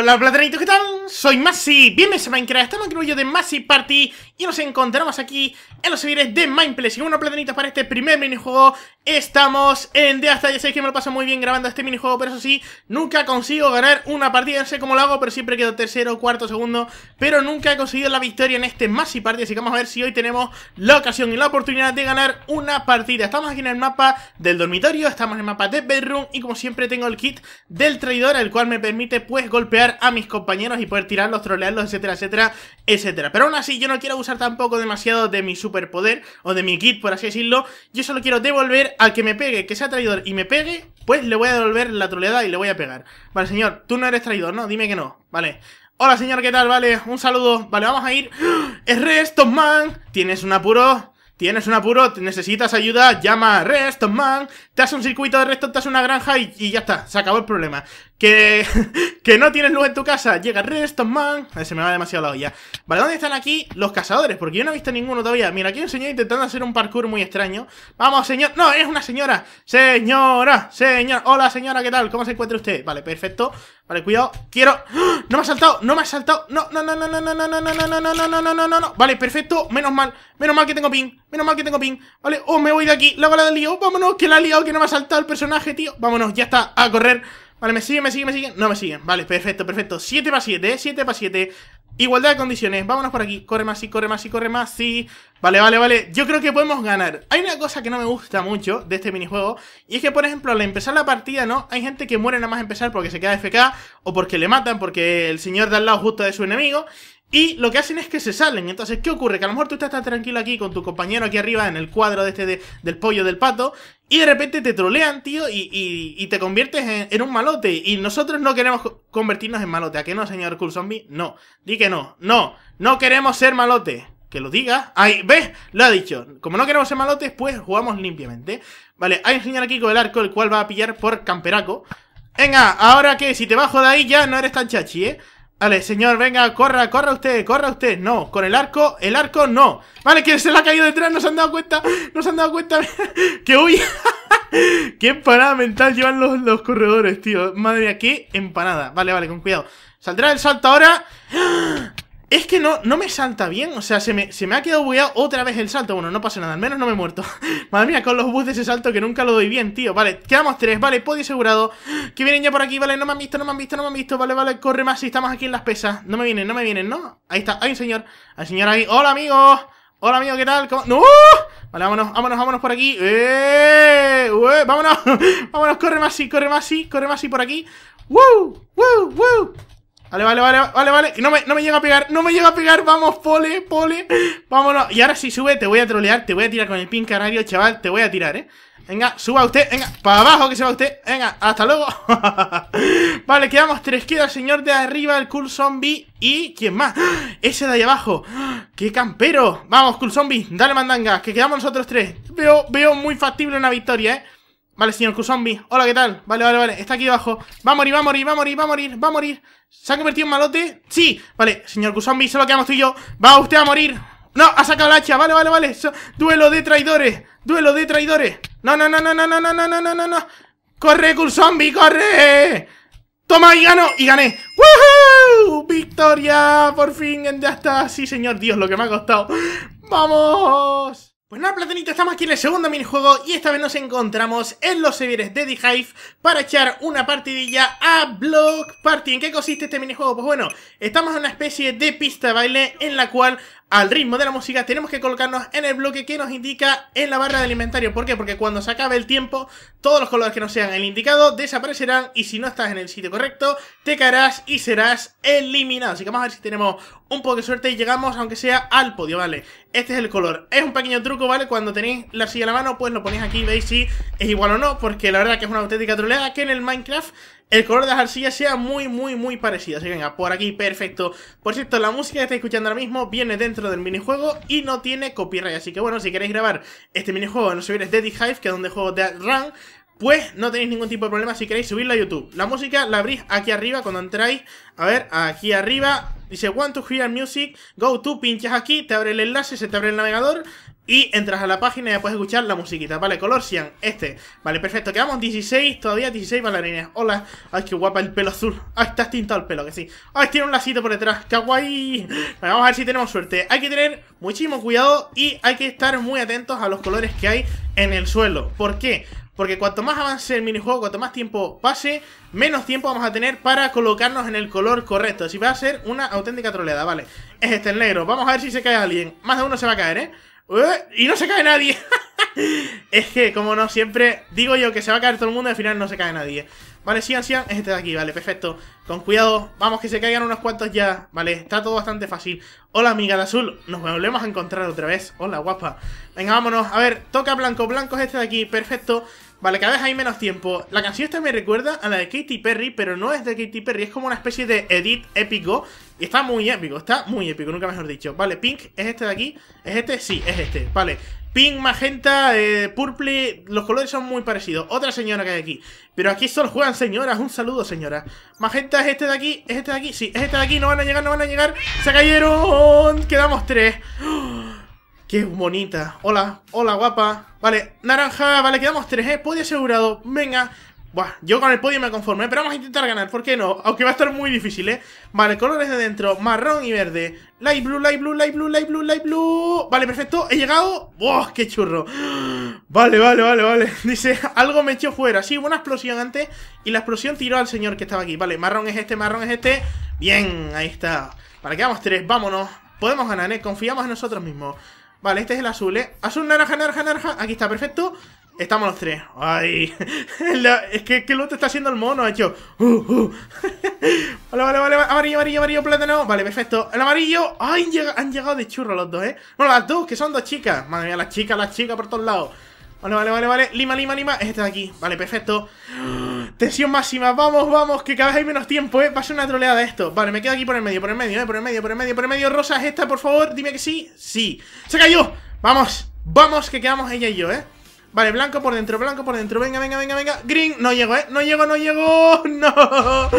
Hola, Platanito, ¿qué tal? Soy Masi, bienvenidos a Minecraft, estamos aquí en un de Masi Party y nos encontramos aquí en los servidores de Mindplay. Y una platanita para este primer minijuego, estamos en de hasta. Ya sé que me lo paso muy bien grabando este minijuego, pero eso sí, nunca consigo ganar una partida. No sé cómo lo hago, pero siempre quedo tercero, cuarto, segundo, pero nunca he conseguido la victoria en este Masi Party. Así que vamos a ver si hoy tenemos la ocasión y la oportunidad de ganar una partida. Estamos aquí en el mapa del dormitorio, estamos en el mapa de Bedroom y como siempre tengo el kit del traidor, el cual me permite pues golpear a mis compañeros y poder Tirarlos, trolearlos, etcétera, etcétera, etcétera. Pero aún así, yo no quiero usar tampoco demasiado de mi superpoder o de mi kit, por así decirlo. Yo solo quiero devolver al que me pegue, que sea traidor y me pegue, pues le voy a devolver la troleada y le voy a pegar. Vale, señor, tú no eres traidor, ¿no? Dime que no. Vale. Hola, señor, ¿qué tal? Vale, un saludo. Vale, vamos a ir. ¡Es Reston Man! ¿Tienes un apuro? Tienes un apuro, necesitas ayuda, llama a Reston Man, te hace un circuito de Reston, te hace una granja y, y ya está, se acabó el problema. Que, que no tienes luz en tu casa. Llega Redstone Man. ver, se me va demasiado la olla. Vale, ¿dónde están aquí los cazadores? Porque yo no he visto ninguno todavía. Mira, aquí un señor intentando hacer un parkour muy extraño. Vamos, señor. No, es una señora. Señora, señor. Hola, señora, ¿qué tal? ¿Cómo se encuentra usted? Vale, perfecto. Vale, cuidado. Quiero. No me ha saltado, no me ha saltado. No, no, no, no, no, no, no, no, no, no, no, no, no, no, no, no. Vale, perfecto. Menos mal. Menos mal que tengo ping. Menos mal que tengo ping. Vale, oh, me voy de aquí. La bala del lío. Vámonos, que la ha liado, que no me ha saltado el personaje, tío. Vámonos, ya está. A correr. Vale, ¿me siguen, me siguen, me siguen? No me siguen. Vale, perfecto, perfecto. 7 para 7, 7 para 7. Igualdad de condiciones. Vámonos por aquí. Corre más, sí, corre más, sí, corre más, sí. Vale, vale, vale. Yo creo que podemos ganar. Hay una cosa que no me gusta mucho de este minijuego. Y es que, por ejemplo, al empezar la partida, ¿no? Hay gente que muere nada más empezar porque se queda FK. O porque le matan, porque el señor de al lado justo de su enemigo. Y lo que hacen es que se salen. Entonces, ¿qué ocurre? Que a lo mejor tú estás tranquilo aquí con tu compañero aquí arriba en el cuadro de este del pollo del pato. Y de repente te trolean, tío, y, y, te conviertes en, un malote. Y nosotros no queremos convertirnos en malote. ¿A qué no, señor Cool Zombie? No. Di que no. No. No queremos ser malote. Que lo diga. Ahí, ¿ves? Lo ha dicho. Como no queremos ser malotes, pues jugamos limpiamente. Vale, hay un señor aquí con el arco, el cual va a pillar por camperaco. Venga, ahora que si te bajo de ahí ya no eres tan chachi, ¿eh? Vale, señor, venga, corra, corra usted, corra usted. No, con el arco, el arco no. Vale, que se le ha caído detrás, no se han dado cuenta, No se han dado cuenta que huye. qué empanada mental llevan los, los, corredores, tío. Madre mía, qué empanada. Vale, vale, con cuidado. Saldrá el salto ahora. ¡Ah! Es que no, no me salta bien, o sea, se me, se me ha quedado bugueado otra vez el salto Bueno, no pasa nada, al menos no me he muerto Madre mía, con los bugs de ese salto que nunca lo doy bien, tío Vale, quedamos tres, vale, podio asegurado Que vienen ya por aquí, vale, no me han visto, no me han visto, no me han visto Vale, vale, corre más si estamos aquí en las pesas No me vienen, no me vienen, ¿no? Ahí está, hay un señor, hay señor ahí ¡Hola, amigo, Hola, amigo, ¿qué tal? ¡No! Vale, vámonos, vámonos, vámonos por aquí ¡Eh! ¡Vámonos! ¡Vámonos! Corre más, sí, corre más, sí, corre más, sí por aquí ¡Woo! ¡Woo! ¡Woo! Vale, vale, vale, vale, vale. No me, no me llega a pegar, no me llega a pegar. Vamos, pole, pole. Vámonos. Y ahora si sube, te voy a trolear, te voy a tirar con el pin canario, chaval. Te voy a tirar, eh. Venga, suba usted, venga, para abajo que se va usted. Venga, hasta luego. vale, quedamos tres. Queda el señor de arriba, el cool zombie. Y quién más. Ese de ahí abajo. ¡Qué campero! Vamos, cool zombie, dale mandanga, que quedamos nosotros tres. Veo, veo muy factible una victoria, eh. Vale, señor q Hola, ¿qué tal? Vale, vale, vale. Está aquí abajo. Va a morir, va a morir, va a morir, va a morir, va a morir. ¿Se ha convertido en malote? Sí. Vale, señor q solo quedamos tú y yo. Va usted a morir. No, ha sacado la hacha. Vale, vale, vale. Duelo de traidores. Duelo de traidores. No, no, no, no, no, no, no, no, no, no, no. ¡Corre, Q-Zombie, corre! q corre toma y gano! ¡Y gané! ¡Woohoo! ¡Victoria! Por fin, ya está. Sí, señor. Dios, lo que me ha costado. ¡Vamos! Pues nada, platanito, estamos aquí en el segundo minijuego y esta vez nos encontramos en los servidores de The Hive para echar una partidilla a Block Party. ¿En qué consiste este minijuego? Pues bueno, estamos en una especie de pista de baile en la cual al ritmo de la música tenemos que colocarnos en el bloque que nos indica en la barra del inventario. ¿Por qué? Porque cuando se acabe el tiempo, todos los colores que no sean el indicado desaparecerán y si no estás en el sitio correcto, te caerás y serás eliminado. Así que vamos a ver si tenemos un poco de suerte y llegamos, aunque sea al podio, ¿vale? Este es el color. Es un pequeño truco, ¿vale? Cuando tenéis la silla en la mano, pues lo ponéis aquí y veis si es igual o no, porque la verdad que es una auténtica troleada que en el Minecraft el color de las arcillas sea muy, muy, muy parecido. Así que venga, por aquí, perfecto. Por cierto, la música que estáis escuchando ahora mismo viene dentro del minijuego y no tiene copyright. Así que bueno, si queréis grabar este minijuego en los servidores de Hive, que es donde juego de Run, pues no tenéis ningún tipo de problema si queréis subirlo a YouTube. La música la abrís aquí arriba cuando entráis. A ver, aquí arriba dice Want to Hear Music, Go to, pinchas aquí, te abre el enlace, se te abre el navegador. Y entras a la página y puedes escuchar la musiquita, ¿vale? color cyan, este. Vale, perfecto, quedamos 16, todavía 16 bailarines Hola, ay, qué guapa el pelo azul. Ay, estás tintado el pelo, que sí. Ay, tiene un lacito por detrás, qué guay. vamos a ver si tenemos suerte. Hay que tener muchísimo cuidado y hay que estar muy atentos a los colores que hay en el suelo. ¿Por qué? Porque cuanto más avance el minijuego, cuanto más tiempo pase, menos tiempo vamos a tener para colocarnos en el color correcto. así va a ser una auténtica troleada, ¿vale? Es este el negro. Vamos a ver si se cae alguien. Más de uno se va a caer, ¿eh? ¿Eh? Y no se cae nadie. es que, como no, siempre digo yo que se va a caer todo el mundo y al final no se cae nadie. Vale, sigan, sigan, es este de aquí, vale, perfecto. Con cuidado, vamos, que se caigan unos cuantos ya. Vale, está todo bastante fácil. Hola, amiga de azul, nos volvemos a encontrar otra vez. Hola, guapa. Venga, vámonos. A ver, toca blanco, blanco es este de aquí, perfecto. Vale, cada vez hay menos tiempo. La canción esta me recuerda a la de Katy Perry, pero no es de Katy Perry, es como una especie de edit épico. Y está muy épico, está muy épico, nunca mejor dicho. Vale, Pink, ¿es este de aquí? ¿Es este? Sí, es este. Vale, Pink, magenta, eh, purple, los colores son muy parecidos. Otra señora que hay aquí. Pero aquí solo juegan señoras, un saludo, señora. Magenta, ¿es este de aquí? ¿Es este de aquí? Sí, es este de aquí, no van a llegar, no van a llegar. ¡Se cayeron! Quedamos tres. ¡Oh! Qué bonita. Hola, hola, guapa. Vale, naranja, vale, quedamos tres, ¿eh? Podio asegurado, venga. Buah, yo con el podio me conformé, ¿eh? pero vamos a intentar ganar, ¿por qué no? Aunque va a estar muy difícil, ¿eh? Vale, colores de dentro, marrón y verde. Light blue, light blue, light blue, light blue, light blue. Vale, perfecto, he llegado. ¡Buah! qué churro! Vale, vale, vale, vale. Dice, algo me echó fuera. Sí, hubo una explosión antes y la explosión tiró al señor que estaba aquí. Vale, marrón es este, marrón es este. Bien, ahí está. Vale, quedamos tres, vámonos. Podemos ganar, ¿eh? Confiamos en nosotros mismos. Vale, este es el azul, ¿eh? Azul, naranja, naranja, naranja. Aquí está, perfecto. Estamos los tres. Ay, es que ¿qué otro está haciendo el mono, ha hecho. Uh, uh. vale, vale, vale. Amarillo, amarillo, amarillo, plátano. Vale, perfecto. El amarillo. Ay, han llegado, de churro los dos, ¿eh? Bueno, las dos, que son dos chicas. Madre mía, las chicas, las chicas por todos lados. Vale, vale, vale, vale. Lima, lima, lima. este de aquí. Vale, perfecto. Tensión máxima, vamos, vamos, que cada vez hay menos tiempo, eh Va a ser una troleada esto Vale, me quedo aquí por el medio, por el medio, eh, por el medio, por el medio, por el medio Rosas, esta, por favor, dime que sí Sí, se cayó, vamos, vamos Que quedamos ella y yo, eh Vale, blanco por dentro, blanco por dentro, venga, venga, venga, venga Green, no llego, eh, no llego, no llego No,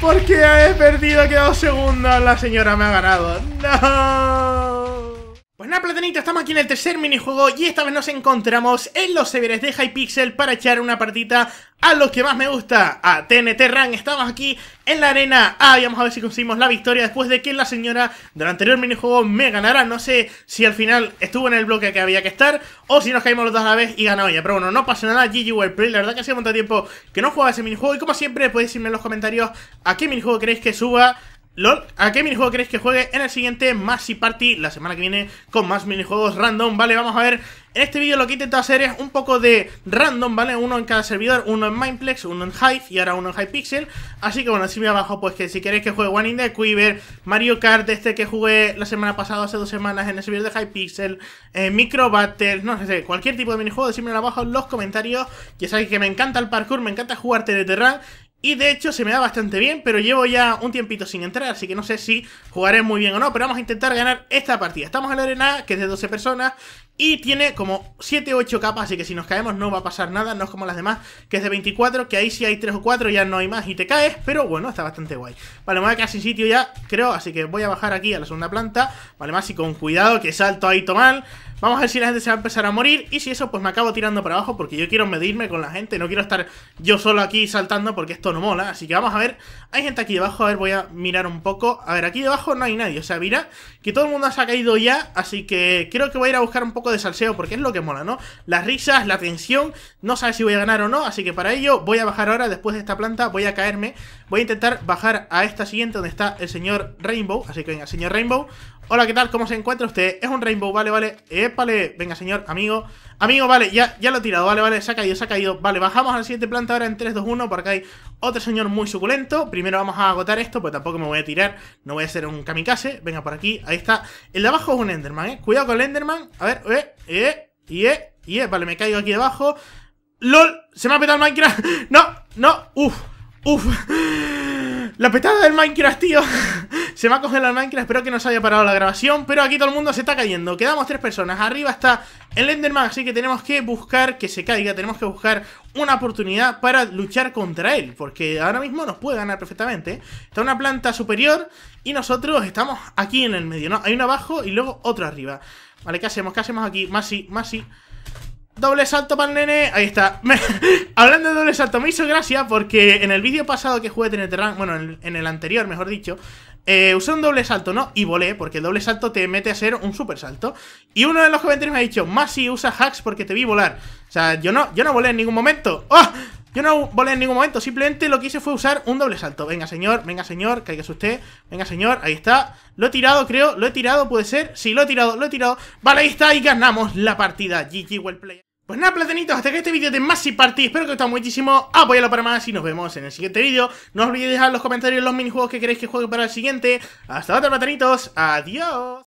porque he perdido He quedado segunda, la señora me ha ganado No pues nada, platanito, estamos aquí en el tercer minijuego y esta vez nos encontramos en los severes de Hypixel para echar una partita a lo que más me gusta, a TNT Run. Estamos aquí en la arena. Ah, vamos a ver si conseguimos la victoria después de que la señora del anterior minijuego me ganara. No sé si al final estuvo en el bloque que había que estar o si nos caímos los dos a la vez y ganó ella. Pero bueno, no pasa nada. GG World La verdad que hace un tiempo que no jugaba ese minijuego. Y como siempre, podéis decirme en los comentarios a qué minijuego queréis que suba. LOL, ¿a qué minijuego queréis que juegue en el siguiente Massive Party la semana que viene con más minijuegos random? Vale, vamos a ver. En este vídeo lo que intento hacer es un poco de random, ¿vale? Uno en cada servidor, uno en Mindplex, uno en Hive y ahora uno en Hypixel. Así que bueno, encima abajo, pues que si queréis que juegue One in the Quiver, Mario Kart, este que jugué la semana pasada, hace dos semanas en el servidor de Hypixel, eh, Micro Battle, no sé, cualquier tipo de minijuego, decímelo abajo en los comentarios. Ya sabéis que me encanta el parkour, me encanta jugar Terra y de hecho se me da bastante bien, pero llevo ya un tiempito sin entrar, así que no sé si jugaré muy bien o no, pero vamos a intentar ganar esta partida. Estamos en la arena, que es de 12 personas, y tiene como 7 8 capas, así que si nos caemos no va a pasar nada, no es como las demás, que es de 24, que ahí si hay 3 o 4, ya no hay más y te caes, pero bueno, está bastante guay. Vale, me voy a quedar sin sitio ya, creo, así que voy a bajar aquí a la segunda planta, vale, más y con cuidado, que salto ahí tomar Vamos a ver si la gente se va a empezar a morir y si eso, pues me acabo tirando para abajo porque yo quiero medirme con la gente, no quiero estar yo solo aquí saltando porque esto no mola, así que vamos a ver, hay gente aquí debajo, a ver, voy a mirar un poco, a ver, aquí debajo no hay nadie, o sea, mira, que todo el mundo se ha caído ya, así que creo que voy a ir a buscar un poco de salseo porque es lo que mola, ¿no? Las risas, la tensión, no sabes si voy a ganar o no, así que para ello voy a bajar ahora, después de esta planta voy a caerme, voy a intentar bajar a esta siguiente donde está el señor Rainbow, así que venga, señor Rainbow, hola, ¿qué tal? ¿Cómo se encuentra usted? Es un Rainbow, vale, vale, épale, venga, señor, amigo, amigo, vale, ya, ya lo he tirado, vale, vale, se ha caído, se ha caído, vale, bajamos a la siguiente planta ahora en 3, 2, 1, porque hay otro señor muy suculento. Primero vamos a agotar esto, pues tampoco me voy a tirar. No voy a hacer un kamikaze. Venga, por aquí. Ahí está. El de abajo es un Enderman, ¿eh? Cuidado con el Enderman. A ver. Eh, eh, eh, eh. eh. Vale, me caigo aquí debajo. ¡Lol! Se me ha petado el Minecraft. No, no. Uf, uf. La petada del Minecraft, tío. Se me ha cogido el Minecraft, espero que no se haya parado la grabación Pero aquí todo el mundo se está cayendo Quedamos tres personas, arriba está el Enderman Así que tenemos que buscar que se caiga Tenemos que buscar una oportunidad para luchar contra él Porque ahora mismo nos puede ganar perfectamente Está una planta superior y nosotros estamos aquí en el medio ¿no? Hay uno abajo y luego otro arriba Vale, ¿qué hacemos? ¿Qué hacemos aquí? Más más y Doble salto para nene, ahí está Hablando de doble salto, me hizo gracia porque en el vídeo pasado que jugué Teneterran, bueno, en el anterior mejor dicho eh, usé un doble salto, ¿no? Y volé, porque el doble salto te mete a ser un super salto. Y uno de los comentarios me ha dicho, más si usa hacks porque te vi volar. O sea, yo no, yo no volé en ningún momento. ¡Ah! Yo no volé en ningún momento, simplemente lo que hice fue usar un doble salto. Venga, señor, venga, señor, que usted. Venga, señor, ahí está. Lo he tirado, creo, lo he tirado, puede ser. Sí, lo he tirado, lo he tirado. Vale, ahí está y ganamos la partida. GG, well pues nada, platanitos, hasta que este vídeo de Massive Party. Espero que os haya muchísimo. Apoyadlo para más y nos vemos en el siguiente vídeo. No olvidéis dejar en los comentarios los minijuegos que queréis que juegue para el siguiente. Hasta otra, platanitos. Adiós.